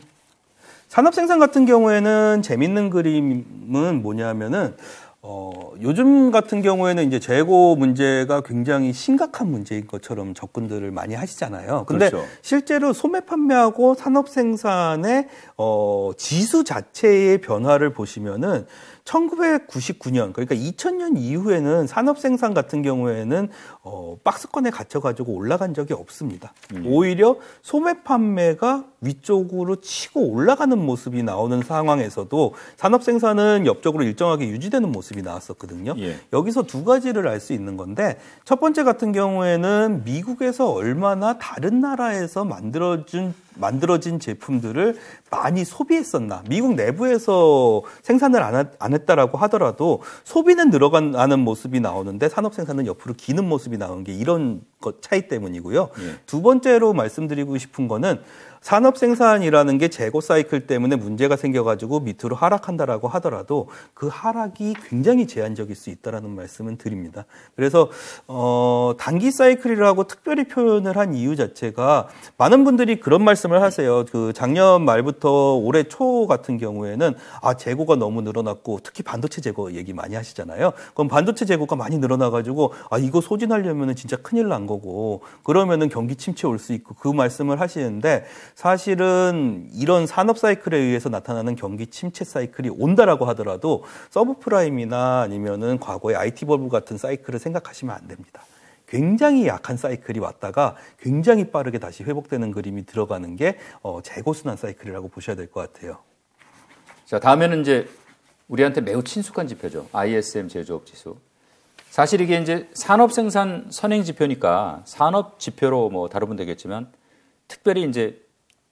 산업 생산 같은 경우에는 재밌는 그림은 뭐냐면은 어, 요즘 같은 경우에는 이제 재고 문제가 굉장히 심각한 문제인 것처럼 접근들을 많이 하시잖아요. 근데 그렇죠. 실제로 소매 판매하고 산업 생산의 어, 지수 자체의 변화를 보시면은 1999년 그러니까 2000년 이후에는 산업 생산 같은 경우에는 어, 박스권에 갇혀 가지고 올라간 적이 없습니다. 음. 오히려 소매 판매가 위쪽으로 치고 올라가는 모습이 나오는 상황에서도 산업 생산은 옆쪽으로 일정하게 유지되는 모습이 나왔었거든요. 예. 여기서 두 가지를 알 수 있는 건데 첫 번째 같은 경우에는 미국에서 얼마나 다른 나라에서 만들어준 만들어진 제품들을 많이 소비했었나. 미국 내부에서 생산을 안, 했다라고 하더라도 소비는 늘어가는 모습이 나오는데 산업 생산은 옆으로 기는 모습이 나오는 게 이런 것 차이 때문이고요. 예. 두 번째로 말씀드리고 싶은 거는 산업 생산이라는 게 재고 사이클 때문에 문제가 생겨가지고 밑으로 하락한다라고 하더라도 그 하락이 굉장히 제한적일 수 있다라는 말씀은 드립니다. 그래서 어, 단기 사이클이라고 특별히 표현을 한 이유 자체가 많은 분들이 그런 말씀을 하세요. 그 작년 말부터 올해 초 같은 경우에는 아 재고가 너무 늘어났고 특히 반도체 재고 얘기 많이 하시잖아요. 그럼 반도체 재고가 많이 늘어나가지고 아 이거 소진하려면 진짜 큰일 난 거고 그러면은 경기 침체 올 수 있고 그 말씀을 하시는데 사실은 이런 산업 사이클에 의해서 나타나는 경기 침체 사이클이 온다라고 하더라도 서브프라임이나 아니면은 과거의 IT 버블 같은 사이클을 생각하시면 안 됩니다. 굉장히 약한 사이클이 왔다가 굉장히 빠르게 다시 회복되는 그림이 들어가는 게 어, 재고순환 사이클이라고 보셔야 될 것 같아요. 자, 다음에는 이제 우리한테 매우 친숙한 지표죠. ISM 제조업 지수. 사실 이게 이제 산업 생산 선행 지표니까 산업 지표로 뭐 다루면 되겠지만 특별히 이제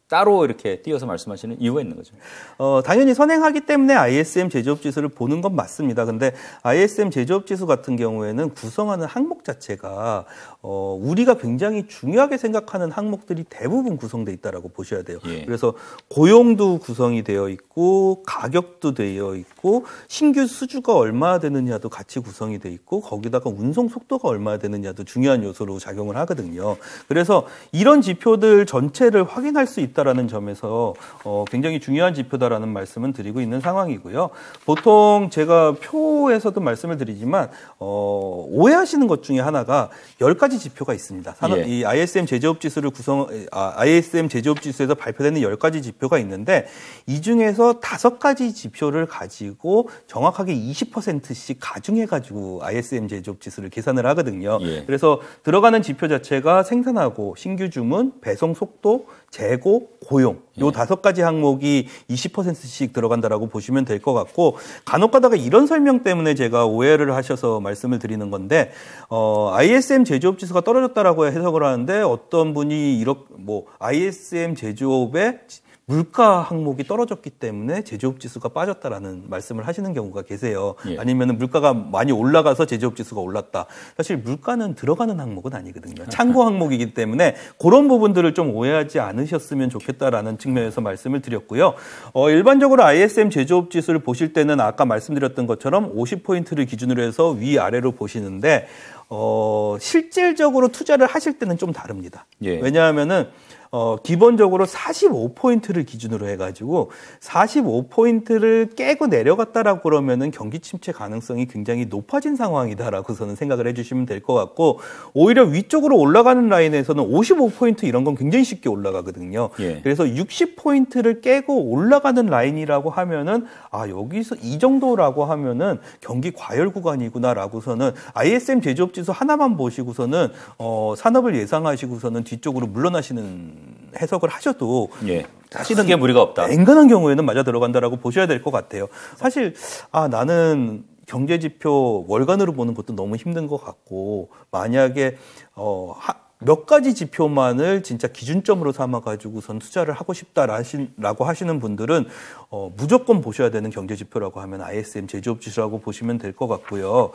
따로 이렇게 띄어서 말씀하시는 이유가 있는 거죠. 어, 당연히 선행하기 때문에 ISM 제조업 지수를 보는 건 맞습니다. 근데 ISM 제조업 지수 같은 경우에는 구성하는 항목 자체가 어, 우리가 굉장히 중요하게 생각하는 항목들이 대부분 구성돼 있다라고 보셔야 돼요. 예. 그래서 고용도 구성이 되어 있고 가격도 되어 있고 신규 수주가 얼마 되느냐도 같이 구성이 돼 있고 거기다가 운송 속도가 얼마 되느냐도 중요한 요소로 작용을 하거든요. 그래서 이런 지표들 전체를 확인할 수 있다 있다라는 점에서 어, 굉장히 중요한 지표다라는 말씀은 드리고 있는 상황이고요. 보통 제가 표에서도 말씀을 드리지만 어, 오해하시는 것 중에 하나가 열가지 지표가 있습니다. 산업, 예. 이 ISM 제조업 지수를 구성 아, ISM 제조업 지수에서 발표되는 열가지 지표가 있는데 이 중에서 다섯 가지 지표를 가지고 정확하게 20%씩 가중해 가지고 ISM 제조업 지수를 계산을 하거든요. 예. 그래서 들어가는 지표 자체가 생산하고 신규 주문, 배송 속도, 재고, 고용 요 예. 다섯 가지 항목이 20%씩 들어간다라고 보시면 될 것 같고 간혹가다가 이런 설명 때문에 제가 오해를 하셔서 말씀을 드리는 건데 어, ISM 제조업 지수가 떨어졌다라고 해석을 하는데 어떤 분이 이렇게 뭐 ISM 제조업의 물가 항목이 떨어졌기 때문에 제조업 지수가 빠졌다라는 말씀을 하시는 경우가 계세요. 예. 아니면 물가가 많이 올라가서 제조업 지수가 올랐다. 사실 물가는 들어가는 항목은 아니거든요. 창고 항목이기 때문에 그런 부분들을 좀 오해하지 않으셨으면 좋겠다라는 측면에서 말씀을 드렸고요. 어, 일반적으로 ISM 제조업 지수를 보실 때는 아까 말씀드렸던 것처럼 50포인트를 기준으로 해서 위아래로 보시는데 어, 실질적으로 투자를 하실 때는 좀 다릅니다. 예. 왜냐하면은 어, 기본적으로 45포인트를 기준으로 해가지고 45포인트를 깨고 내려갔다라고 그러면은 경기 침체 가능성이 굉장히 높아진 상황이다라고 저는 생각을 해주시면 될 것 같고 오히려 위쪽으로 올라가는 라인에서는 55포인트 이런 건 굉장히 쉽게 올라가거든요. 예. 그래서 60포인트를 깨고 올라가는 라인이라고 하면은 아 여기서 이 정도라고 하면은 경기 과열 구간이구나라고서는 ISM 제조업 지수 하나만 보시고서는 어, 산업을 예상하시고서는 뒤쪽으로 물러나시는 해석을 하셔도 예. 사실은 게 무리가 없다. 앵간한 경우에는 맞아 들어간다라고 보셔야 될 것 같아요. 사실 아 나는 경제 지표 월간으로 보는 것도 너무 힘든 것 같고 만약에 어 하, 몇 가지 지표만을 진짜 기준점으로 삼아 가지고선 투자를 하고 싶다라고 하시는 분들은 어, 무조건 보셔야 되는 경제 지표라고 하면 ISM 제조업 지수라고 보시면 될 것 같고요.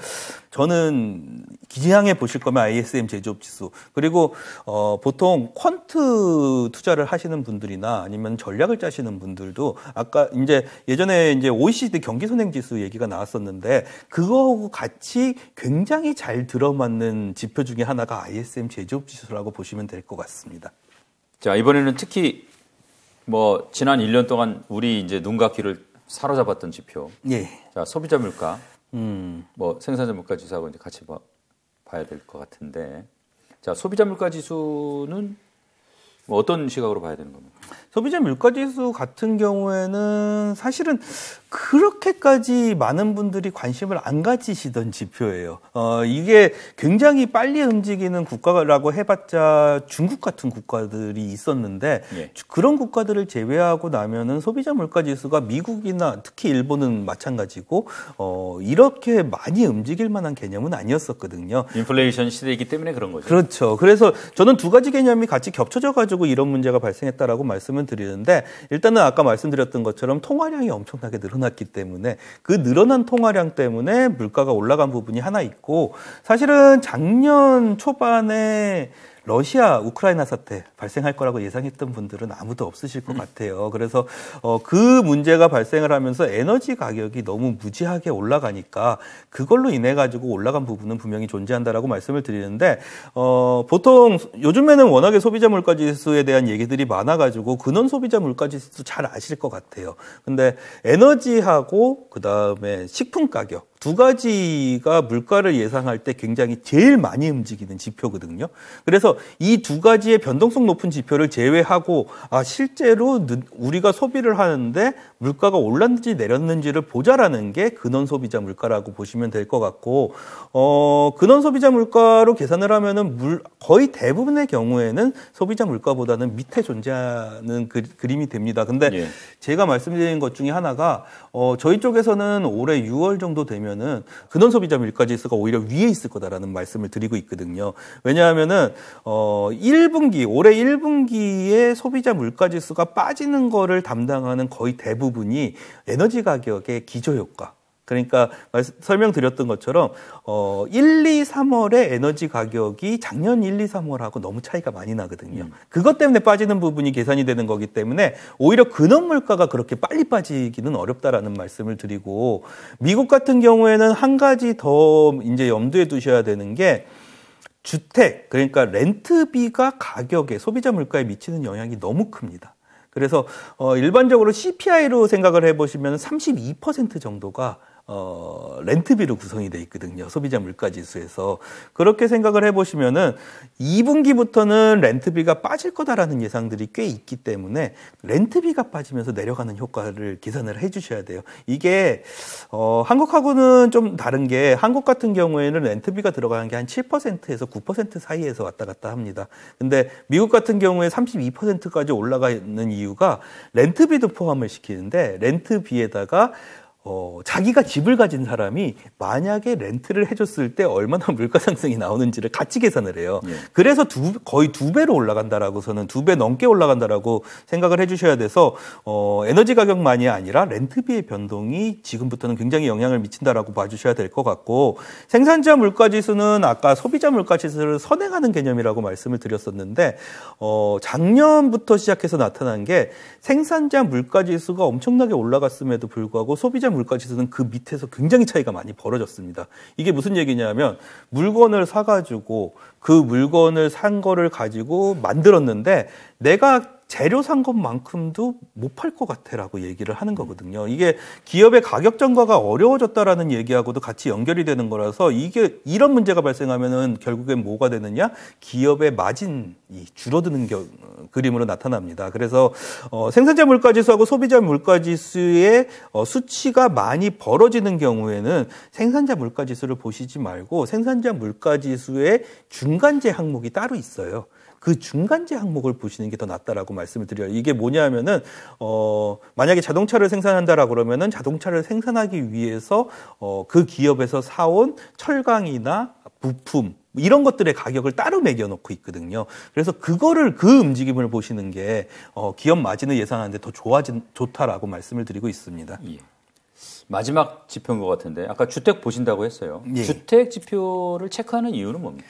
저는 기향해 보실 거면 ISM 제조업 지수 그리고 어, 보통 퀀트 투자를 하시는 분들이나 아니면 전략을 짜시는 분들도 아까 이제 예전에 이제 OECD 경기 선행 지수 얘기가 나왔었는데 그거하고 같이 굉장히 잘 들어맞는 지표 중에 하나가 ISM 제조업 지수라고 보시면 될 것 같습니다. 자, 이번에는 특히 뭐 지난 1년 동안 우리 이제 눈과 귀를 사로잡았던 지표. 예. 자, 소비자 물가. 음. 뭐 생산자 물가 지수하고 이제 같이 봐, 봐야 될 것 같은데. 자, 소비자 물가 지수는 뭐 어떤 시각으로 봐야 되는 겁니까? 소비자 물가 지수 같은 경우에는 사실은 그렇게까지 많은 분들이 관심을 안 가지시던 지표예요. 어, 이게 굉장히 빨리 움직이는 국가라고 해봤자 중국 같은 국가들이 있었는데 예. 그런 국가들을 제외하고 나면은 소비자 물가 지수가 미국이나 특히 일본은 마찬가지고 어, 이렇게 많이 움직일 만한 개념은 아니었었거든요. 인플레이션 시대이기 때문에 그런 거죠. 그렇죠. 그래서 저는 두 가지 개념이 같이 겹쳐져 가지고 이런 문제가 발생했다라고 말씀을 드리는데 일단은 아까 말씀드렸던 것처럼 통화량이 엄청나게 늘어나 늘어났기 때문에 그 늘어난 통화량 때문에 물가가 올라간 부분이 하나 있고 사실은 작년 초반에 러시아 우크라이나 사태 발생할 거라고 예상했던 분들은 아무도 없으실 것 음. 같아요. 그래서 어, 그 문제가 발생을 하면서 에너지 가격이 너무 무지하게 올라가니까 그걸로 인해 가지고 올라간 부분은 분명히 존재한다라고 말씀을 드리는데 어, 보통 요즘에는 워낙에 소비자 물가 지수에 대한 얘기들이 많아 가지고 근원 소비자 물가 지수도 잘 아실 것 같아요. 근데 에너지하고 그다음에 식품 가격 두 가지가 물가를 예상할 때 굉장히 제일 많이 움직이는 지표거든요. 그래서 이 두 가지의 변동성 높은 지표를 제외하고 아 실제로 우리가 소비를 하는데 물가가 올랐는지 내렸는지를 보자라는 게 근원 소비자 물가라고 보시면 될 것 같고 어 근원 소비자 물가로 계산을 하면은 물 거의 대부분의 경우에는 소비자 물가보다는 밑에 존재하는 그, 림이 됩니다. 근데 예. 제가 말씀드린 것 중에 하나가 어 저희 쪽에서는 올해 6월 정도 되면은 근원 소비자 물가 지수가 오히려 위에 있을 거다라는 말씀을 드리고 있거든요. 왜냐하면은 어 1분기 올해 1분기에 소비자 물가 지수가 빠지는 거를 담당하는 거의 대부분 부분이 에너지 가격의 기저 효과. 그러니까 설명드렸던 것처럼 어 1, 2, 3월의 에너지 가격이 작년 1, 2, 3월하고 너무 차이가 많이 나거든요. 음. 그것 때문에 빠지는 부분이 계산이 되는 거기 때문에 오히려 근원 물가가 그렇게 빨리 빠지기는 어렵다라는 말씀을 드리고 미국 같은 경우에는 한 가지 더 이제 염두에 두셔야 되는 게 주택 그러니까 렌트비가 가격에 소비자 물가에 미치는 영향이 너무 큽니다. 그래서 어 일반적으로 CPI로 생각을 해보시면 32% 정도가 어, 렌트비로 구성이 돼 있거든요. 소비자 물가 지수에서. 그렇게 생각을 해보시면은 2분기부터는 렌트비가 빠질 거다라는 예상들이 꽤 있기 때문에 렌트비가 빠지면서 내려가는 효과를 계산을 해 주셔야 돼요. 이게, 어, 한국하고는 좀 다른 게 한국 같은 경우에는 렌트비가 들어가는 게 한 7%에서 9% 사이에서 왔다 갔다 합니다. 근데 미국 같은 경우에 32%까지 올라가는 이유가 렌트비도 포함을 시키는데 렌트비에다가 어, 자기가 집을 가진 사람이 만약에 렌트를 해줬을 때 얼마나 [laughs] 물가 상승이 나오는지를 같이 계산을 해요. 예. 그래서 두, 거의 두 배로 올라간다라고서는 두 배 넘게 올라간다라고 생각을 해주셔야 돼서 어, 에너지 가격만이 아니라 렌트비의 변동이 지금부터는 굉장히 영향을 미친다라고 봐주셔야 될 것 같고 생산자 물가지수는 아까 소비자 물가지수를 선행하는 개념이라고 말씀을 드렸었는데 어, 작년부터 시작해서 나타난 게 생산자 물가지수가 엄청나게 올라갔음에도 불구하고 소비자 물가지수는 그 밑에서 굉장히 차이가 많이 벌어졌습니다. 이게 무슨 얘기냐면 물건을 사가지고 그 물건을 산 거를 가지고 만들었는데 내가 재료 산 것만큼도 못 팔 것 같아라고 얘기를 하는 거거든요. 이게 기업의 가격 전가가 어려워졌다라는 얘기하고도 같이 연결이 되는 거라서 이게 이런 문제가 발생하면은 결국엔 뭐가 되느냐? 기업의 마진이 줄어드는 겨, 그림으로 나타납니다. 그래서 어, 생산자 물가 지수하고 소비자 물가 지수의 어, 수치가 많이 벌어지는 경우에는 생산자 물가 지수를 보시지 말고 생산자 물가 지수의 중간재 항목이 따로 있어요. 그 중간재 항목을 보시는 게 더 낫다라고 말씀을 드려요. 이게 뭐냐면은 어 만약에 자동차를 생산한다라 고 그러면은 자동차를 생산하기 위해서 어그 기업에서 사온 철강이나 부품 이런 것들의 가격을 따로 매겨놓고 있거든요. 그래서 그거를 그 움직임을 보시는 게 어, 기업 마진을 예상하는데 더 좋아진 좋다라고 말씀을 드리고 있습니다. 예. 마지막 지표인 것 같은데 아까 주택 보신다고 했어요. 예. 주택 지표를 체크하는 이유는 뭡니까?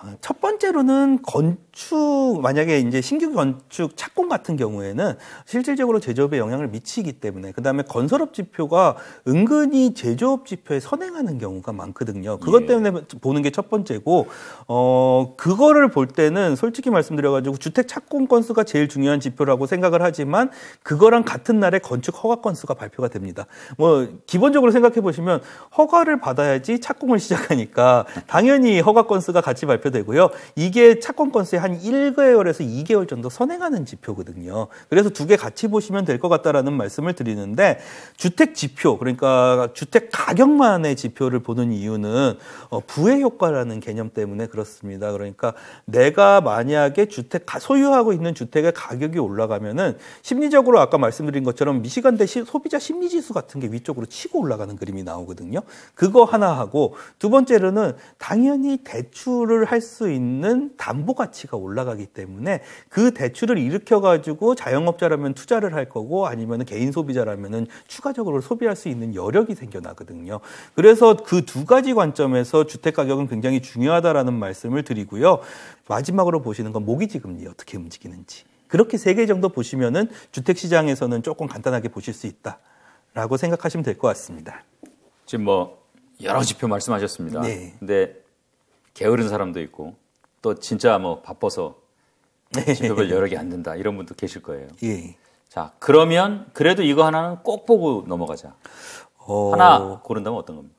아, 첫 번째로는 건 건축 만약에 이제 신규 건축 착공 같은 경우에는 실질적으로 제조업에 영향을 미치기 때문에 그다음에 건설업 지표가 은근히 제조업 지표에 선행하는 경우가 많거든요. 그것 예. 때문에 예. 보는 게 첫 번째고 어 그거를 볼 때는 솔직히 말씀드려 가지고 주택 착공 건수가 제일 중요한 지표라고 생각을 하지만 그거랑 같은 날에 건축 허가 건수가 발표가 됩니다. 뭐 기본적으로 생각해 보시면 허가를 받아야지 착공을 [laughs] 시작하니까 당연히 허가 건수가 같이 발표되고요. 이게 착공 건수의 한한 1개월에서 2개월 정도 선행하는 지표거든요. 그래서 두 개 같이 보시면 될 것 같다라는 말씀을 드리는데 주택 지표 그러니까 주택 가격만의 지표를 보는 이유는 어, 부의 효과라는 개념 때문에 그렇습니다. 그러니까 내가 만약에 주택 소유하고 있는 주택의 가격이 올라가면은 심리적으로 아까 말씀드린 것처럼 미시간대 소비자 심리 지수 같은 게 위쪽으로 치고 올라가는 그림이 나오거든요. 그거 하나 하고 두 번째로는 당연히 대출을 할 수 있는 담보 가치가 올라가기 때문에 그 대출을 일으켜 가지고 자영업자라면 투자를 할 거고 아니면 개인 소비자라면은 추가적으로 소비할 수 있는 여력이 생겨나거든요. 그래서 그 두 가지 관점에서 주택 가격은 굉장히 중요하다라는 말씀을 드리고요. 마지막으로 보시는 건 모기지 금리 어떻게 움직이는지. 그렇게 세 개 정도 보시면은 주택 시장에서는 조금 간단하게 보실 수 있다라고 생각하시면 될 것 같습니다. 지금 뭐 여러 지표 말씀하셨습니다. 네. 근데 게으른 사람도 있고 또 진짜 뭐 바빠서 진급을 네. 여러 개 안 된다 이런 분도 계실 거예요. 예. 자 그러면 그래도 이거 하나는 꼭 보고 넘어가자. 어... 하나 고른다면 어떤 겁니까?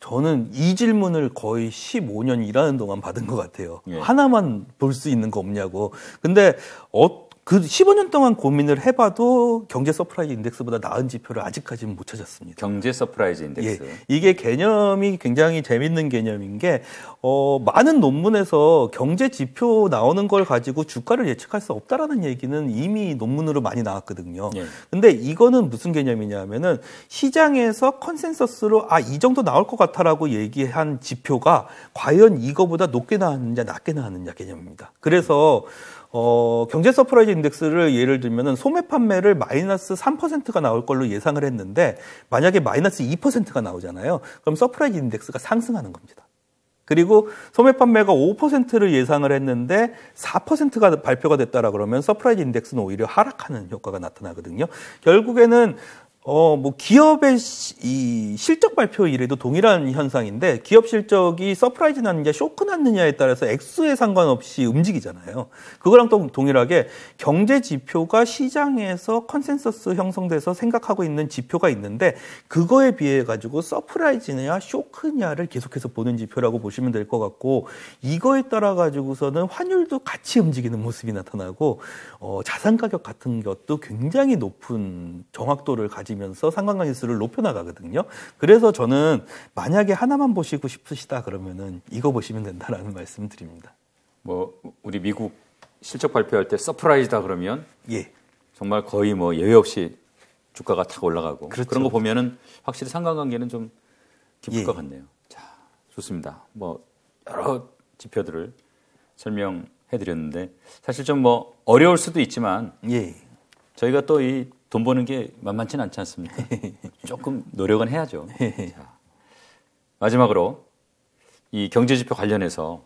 저는 이 질문을 거의 15년 일하는 동안 받은 것 같아요. 예. 하나만 볼 수 있는 거 없냐고. 근데 어떤 그 15년 동안 고민을 해봐도 경제 서프라이즈 인덱스보다 나은 지표를 아직까지는 못 찾았습니다. 경제 서프라이즈 인덱스. 예, 이게 개념이 굉장히 재밌는 개념인 게 어, 많은 논문에서 경제 지표 나오는 걸 가지고 주가를 예측할 수 없다라는 얘기는 이미 논문으로 많이 나왔거든요. 예. 근데 이거는 무슨 개념이냐면은 시장에서 컨센서스로 아 이 정도 나올 것 같아라고 얘기한 지표가 과연 이거보다 높게 나왔느냐 낮게 나왔느냐 개념입니다. 그래서 음. 어, 경제 서프라이즈 인덱스를 예를 들면은 소매 판매를 마이너스 3%가 나올 걸로 예상을 했는데 만약에 마이너스 2%가 나오잖아요. 그럼 서프라이즈 인덱스가 상승하는 겁니다. 그리고 소매 판매가 5%를 예상을 했는데 4%가 발표가 됐다라 그러면 서프라이즈 인덱스는 오히려 하락하는 효과가 나타나거든요. 결국에는 어, 뭐 기업의 이 실적 발표 이래도 동일한 현상인데 기업 실적이 서프라이즈 났느냐 쇼크 났느냐에 따라서 액수에 상관없이 움직이잖아요. 그거랑 또 동일하게 경제 지표가 시장에서 컨센서스 형성돼서 생각하고 있는 지표가 있는데 그거에 비해 가지고 서프라이즈냐 쇼크냐를 계속해서 보는 지표라고 보시면 될 것 같고 이거에 따라 가지고서는 환율도 같이 움직이는 모습이 나타나고 어, 자산 가격 같은 것도 굉장히 높은 정확도를 가지 고 깊어지면서 상관관 계수를 높여 나가거든요. 그래서 저는 만약에 하나만 보시고 싶으시다 그러면은 이거 보시면 된다라는 말씀 을 드립니다. 뭐 우리 미국 실적 발표할 때 서프라이즈다 그러면 예. 정말 거의 뭐 예외 없이 주가가 탁 올라가고 그렇죠. 그런거 보면은 확실히 상관관계는 좀 깊을 예. 것 같네요. 자, 좋습니다. 뭐 여러 지표들을 설명해 드렸는데 사실 좀 뭐 어려울 수도 있지만 예. 저희가 또이 돈 버는 게 만만치는 않지 않습니까? [laughs] 조금 노력은 해야죠. [laughs] 자, 마지막으로 이 경제지표 관련해서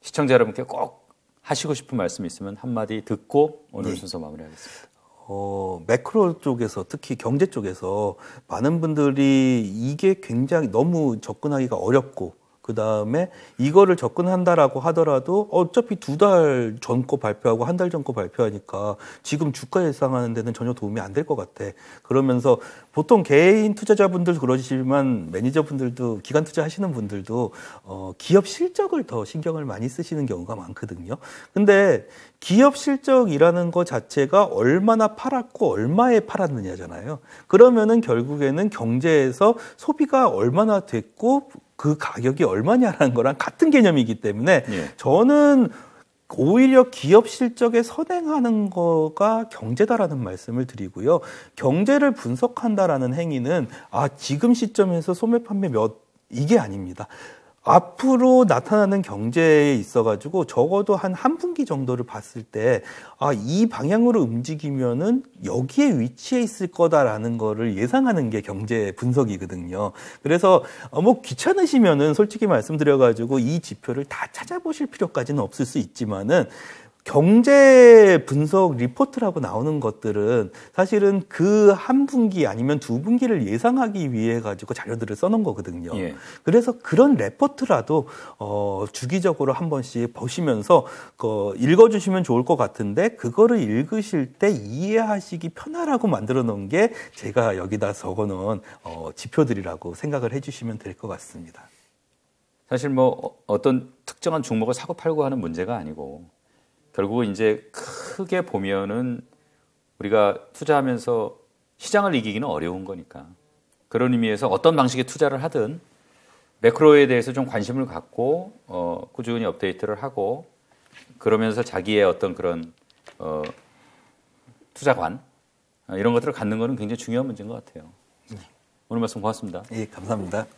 시청자 여러분께 꼭 하시고 싶은 말씀이 있으면 한마디 듣고 오늘 네. 순서 마무리하겠습니다. 어, 매크로 쪽에서 특히 경제 쪽에서 많은 분들이 이게 굉장히 너무 접근하기가 어렵고 그 다음에 이거를 접근한다라고 하더라도 어차피 두 달 전 거 발표하고 한 달 전 거 발표하니까 지금 주가 예상하는 데는 전혀 도움이 안 될 것 같아. 그러면서 보통 개인 투자자분들 그러시지만 매니저분들도 기간 투자하시는 분들도 어, 기업 실적을 더 신경을 많이 쓰시는 경우가 많거든요. 근데 기업 실적이라는 것 자체가 얼마나 팔았고 얼마에 팔았느냐잖아요. 그러면은 결국에는 경제에서 소비가 얼마나 됐고 그 가격이 얼마냐라는 거랑 같은 개념이기 때문에 예. 저는 오히려 기업 실적에 선행하는 거가 경제다라는 말씀을 드리고요. 경제를 분석한다라는 행위는 아, 지금 시점에서 소매 판매 몇 이게 아닙니다. 앞으로 나타나는 경제에 있어가지고 적어도 한 한 분기 정도를 봤을 때, 아, 이 방향으로 움직이면은 여기에 위치해 있을 거다라는 거를 예상하는 게 경제 분석이거든요. 그래서, 어, 뭐 귀찮으시면은 솔직히 말씀드려가지고 이 지표를 다 찾아보실 필요까지는 없을 수 있지만은 경제 분석 리포트라고 나오는 것들은 사실은 그 한 분기 아니면 두 분기를 예상하기 위해 가지고 자료들을 써놓은 거거든요. 예. 그래서 그런 레포트라도 어 주기적으로 한 번씩 보시면서 그 읽어주시면 좋을 것 같은데 그거를 읽으실 때 이해하시기 편하라고 만들어 놓은 게 제가 여기다 적어놓은 어 지표들이라고 생각을 해주시면 될 것 같습니다. 사실 뭐 어, 어떤 특정한 종목을 사고 팔고 하는 문제가 아니고 결국은 이제 크게 보면은 우리가 투자하면서 시장을 이기기는 어려운 거니까. 그런 의미에서 어떤 방식의 투자를 하든 매크로에 대해서 좀 관심을 갖고 어, 꾸준히 업데이트를 하고 그러면서 자기의 어떤 그런 어, 투자관 어, 이런 것들을 갖는 것은 굉장히 중요한 문제인 것 같아요. 네. 오늘 말씀 고맙습니다. 예, 감사합니다.